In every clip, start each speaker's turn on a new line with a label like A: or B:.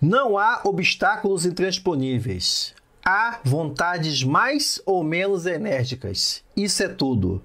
A: Não há obstáculos intransponíveis. Há vontades mais ou menos enérgicas. Isso é tudo.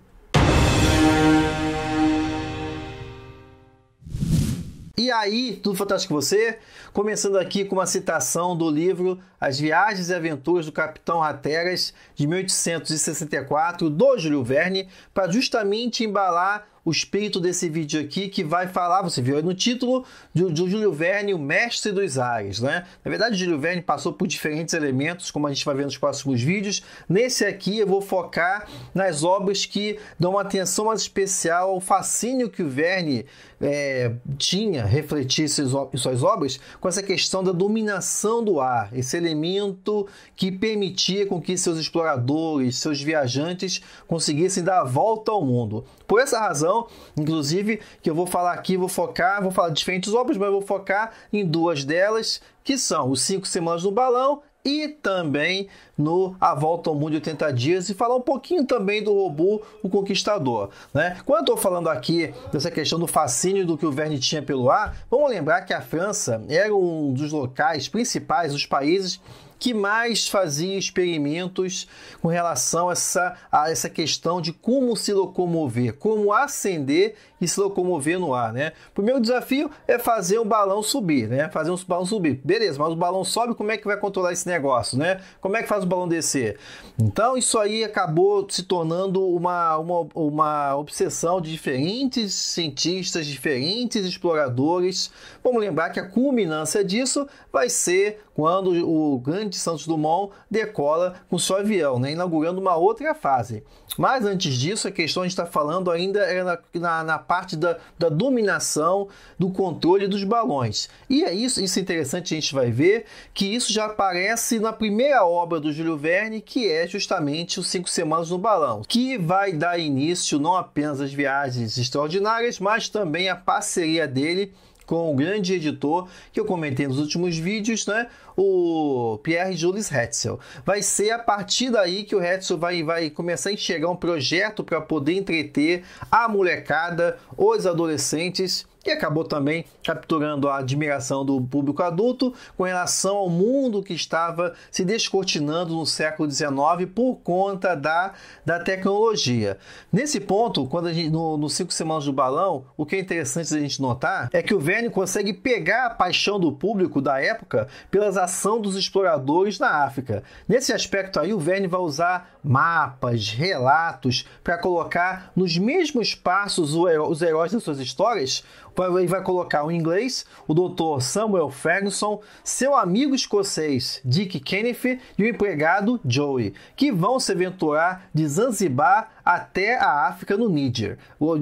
A: E aí, tudo fantástico você? Começando aqui com uma citação do livro As Viagens e Aventuras do Capitão Rateras, de 1864, do Júlio Verne, para justamente embalar o espírito desse vídeo aqui que vai falar, você viu no título, de Júlio Verne, o mestre dos ares, né? Na verdade, Júlio Verne passou por diferentes elementos, como a gente vai ver nos próximos vídeos. Nesse aqui eu vou focar nas obras que dão uma atenção mais especial ao fascínio que o Verne é, tinha, refletir em suas obras, com essa questão da dominação do ar, esse elemento que permitia com que seus exploradores, seus viajantes conseguissem dar a volta ao mundo. Por essa razão, inclusive, que eu vou falar aqui, vou focar, vou falar de diferentes obras, mas vou focar em duas delas, que são os cinco semanas no balão e também no A Volta ao Mundo em 80 Dias e falar um pouquinho também do robô O Conquistador. Né? Quando eu estou falando aqui dessa questão do fascínio do que o Verne tinha pelo ar, vamos lembrar que a França era um dos locais principais, dos países que mais fazia experimentos com relação a essa, a essa questão de como se locomover, como ascender e se locomover no ar, né? O primeiro desafio é fazer um balão subir, né? Fazer um balão subir. Beleza, mas o balão sobe, como é que vai controlar esse negócio, né? Como é que faz o balão descer? Então, isso aí acabou se tornando uma, uma, uma obsessão de diferentes cientistas, diferentes exploradores. Vamos lembrar que a culminância disso vai ser quando o grande de Santos Dumont decola com seu avião, né, inaugurando uma outra fase. Mas antes disso, a questão a gente está falando ainda é na, na, na parte da, da, dominação, do controle dos balões. E é isso, isso é interessante, a gente vai ver que isso já aparece na primeira obra do Júlio Verne, que é justamente os Cinco Semanas no Balão, que vai dar início não apenas às viagens extraordinárias, mas também à parceria dele com o grande editor que eu comentei nos últimos vídeos, né? O Pierre Jules Hetzel. Vai ser a partir daí que o Hetzel vai, vai começar a enxergar um projeto para poder entreter a molecada, os adolescentes e acabou também capturando a admiração do público adulto com relação ao mundo que estava se descortinando no século XIX por conta da, da tecnologia. Nesse ponto, quando a gente, no, no Cinco Semanas do Balão, o que é interessante a gente notar é que o Verne consegue pegar a paixão do público da época pelas ações dos exploradores na África. Nesse aspecto aí, o Verne vai usar mapas, relatos, para colocar nos mesmos passos os heróis das suas histórias vai, vai colocar o inglês, o doutor Samuel Ferguson, seu amigo escocês Dick Kenneth e o empregado Joey, que vão se aventurar de Zanzibar até a África no Níger.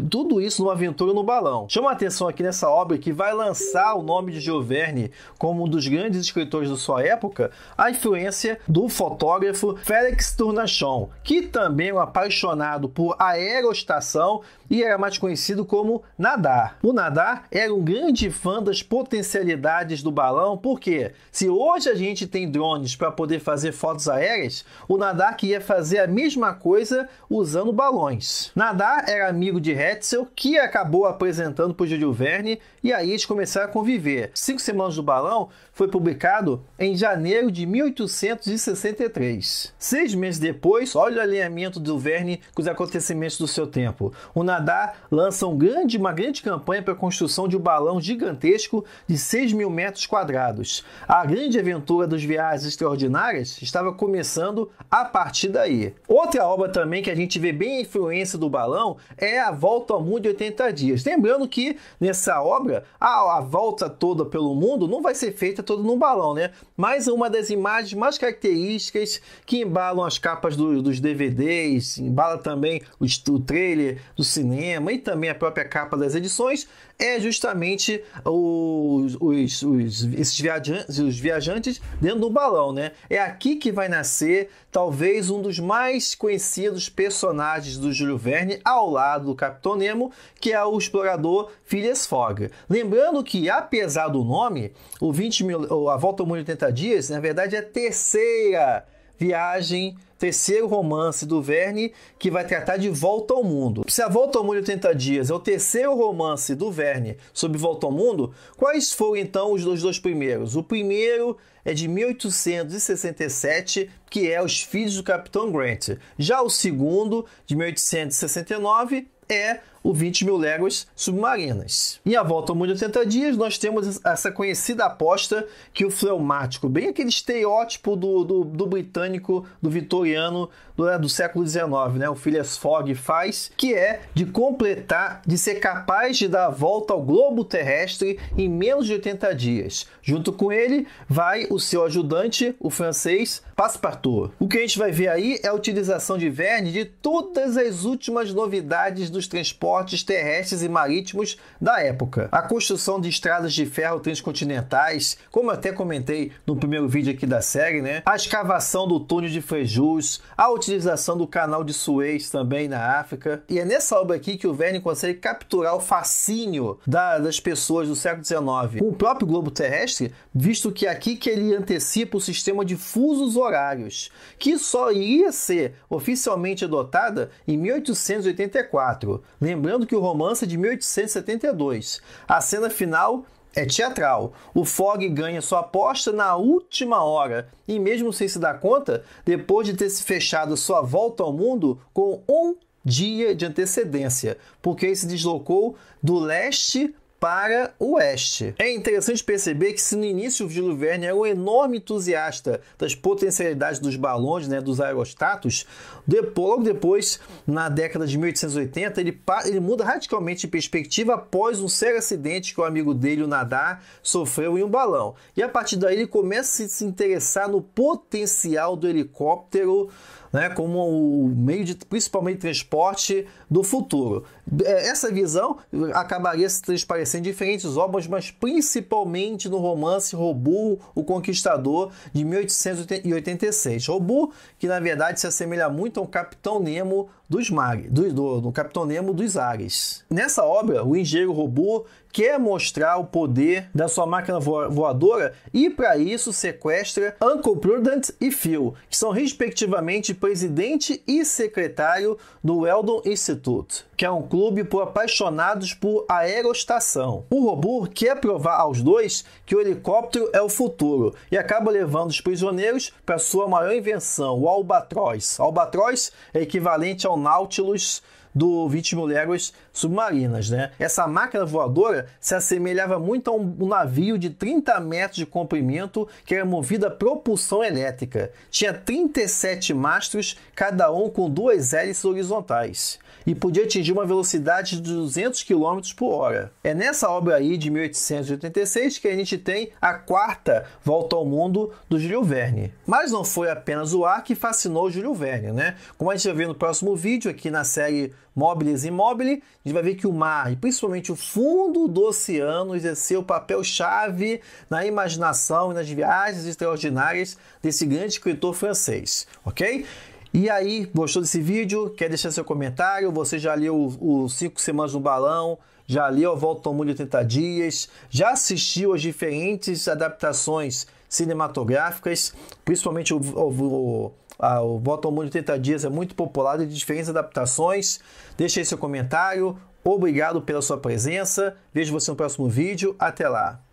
A: Tudo isso numa aventura no balão. Chama atenção aqui nessa obra que vai lançar o nome de Giovanni como um dos grandes escritores da sua época, a influência do fotógrafo Félix Tournachon, que também é um apaixonado por aerostação e era mais conhecido como nadar. O nadar era um grande fã das potencialidades do balão, porque se hoje a gente tem drones para poder fazer fotos aéreas, o nadar queria fazer a mesma coisa usando balões. Nadar era amigo de Hetzel, que acabou apresentando para Júlio Verne, e aí eles começaram a conviver. Cinco Semanas do Balão foi publicado em janeiro de 1863. Seis meses depois, olha o alinhamento do Verne com os acontecimentos do seu tempo. O Nadar lança um grande, uma grande campanha para a construção de um balão gigantesco de 6 mil metros quadrados. A grande aventura dos viagens extraordinárias estava começando a partir daí. Outra obra também que a gente vê bem a influência do balão é a volta ao mundo de 80 dias. Lembrando que nessa obra, a, a volta toda pelo mundo não vai ser feita toda no balão, né? Mas uma das imagens mais características que embalam as capas do, dos DVDs, embala também o, o trailer do cinema e também a própria capa das edições, é justamente os, os, os, esses viajantes, os viajantes dentro do balão, né? É aqui que vai nascer talvez um dos mais conhecidos personagens personagens do Júlio Verne ao lado do Capitão Nemo, que é o explorador Phileas Fogg. Lembrando que, apesar do nome, o 20 mil, a Volta ao Mundo em 80 Dias, na verdade, é a terceira viagem terceiro romance do Verne, que vai tratar de Volta ao Mundo. Se a Volta ao Mundo de é 80 Dias é o terceiro romance do Verne sobre Volta ao Mundo, quais foram então os dois, dois primeiros? O primeiro é de 1867, que é Os Filhos do Capitão Grant. Já o segundo, de 1869, é o 20 mil léguas submarinas. Em A Volta ao Mundo em 80 Dias, nós temos essa conhecida aposta que o fleumático, bem aquele estereótipo do, do, do britânico, do vitoriano do, né, do século XIX, né, o Phileas Fogg faz, que é de completar, de ser capaz de dar a volta ao globo terrestre em menos de 80 dias. Junto com ele vai o seu ajudante, o francês Passepartout. O que a gente vai ver aí é a utilização de Verne de todas as últimas novidades dos transportes transportes terrestres e marítimos da época. A construção de estradas de ferro transcontinentais, como até comentei no primeiro vídeo aqui da série, né? A escavação do túnel de Frejus, a utilização do canal de Suez também na África. E é nessa obra aqui que o Verne consegue capturar o fascínio da, das pessoas do século XIX com o próprio globo terrestre, visto que é aqui que ele antecipa o sistema de fusos horários, que só iria ser oficialmente adotada em 1884. Lembra? Lembrando que o romance é de 1872. A cena final é teatral. O Fogg ganha sua aposta na última hora e, mesmo sem se dar conta, depois de ter se fechado sua volta ao mundo com um dia de antecedência, porque ele se deslocou do leste para o oeste. É interessante perceber que se no início o Júlio Verne era um enorme entusiasta das potencialidades dos balões, né, dos aerostatos, depois, logo depois, na década de 1880, ele, ele muda radicalmente de perspectiva após um sério acidente que o amigo dele, o Nadar, sofreu em um balão. E a partir daí ele começa a se interessar no potencial do helicóptero né, como o meio de principalmente transporte do futuro. É, essa visão acabaria se transparecendo em diferentes obras, mas principalmente no romance Robu, o Conquistador, de 1886. Robu, que na verdade se assemelha muito ao Capitão Nemo dos mares, do, do, do, Capitão Nemo dos Ares. Nessa obra, o engenheiro robô quer mostrar o poder da sua máquina voadora e para isso sequestra Uncle Prudent e Phil, que são respectivamente presidente e secretário do Eldon Institute, que é um clube por apaixonados por aerostação. O Robur quer provar aos dois que o helicóptero é o futuro e acaba levando os prisioneiros para sua maior invenção, o albatroz. Albatroz é equivalente ao Nautilus do 20 mil léguas submarinas. Né? Essa máquina voadora se assemelhava muito a um navio de 30 metros de comprimento que era movida a propulsão elétrica. Tinha 37 mastros, cada um com duas hélices horizontais e podia atingir uma velocidade de 200 km por hora. É nessa obra aí de 1886 que a gente tem a quarta Volta ao Mundo do Júlio Verne. Mas não foi apenas o ar que fascinou Júlio Verne, né? Como a gente vai ver no próximo vídeo aqui na série móveis e imóveis, a gente vai ver que o mar, e principalmente o fundo do oceano, exerceu é papel-chave na imaginação e nas viagens extraordinárias desse grande escritor francês, ok? E aí, gostou desse vídeo? Quer deixar seu comentário? Você já leu os 5 Semanas no Balão? Já leu A Volta ao Mundo em 80 Dias? Já assistiu as diferentes adaptações cinematográficas, principalmente o, o, o ah, o Voto ao Mundo em 30 Dias é muito popular e de diferentes adaptações. Deixe aí seu comentário. Obrigado pela sua presença. Vejo você no próximo vídeo. Até lá.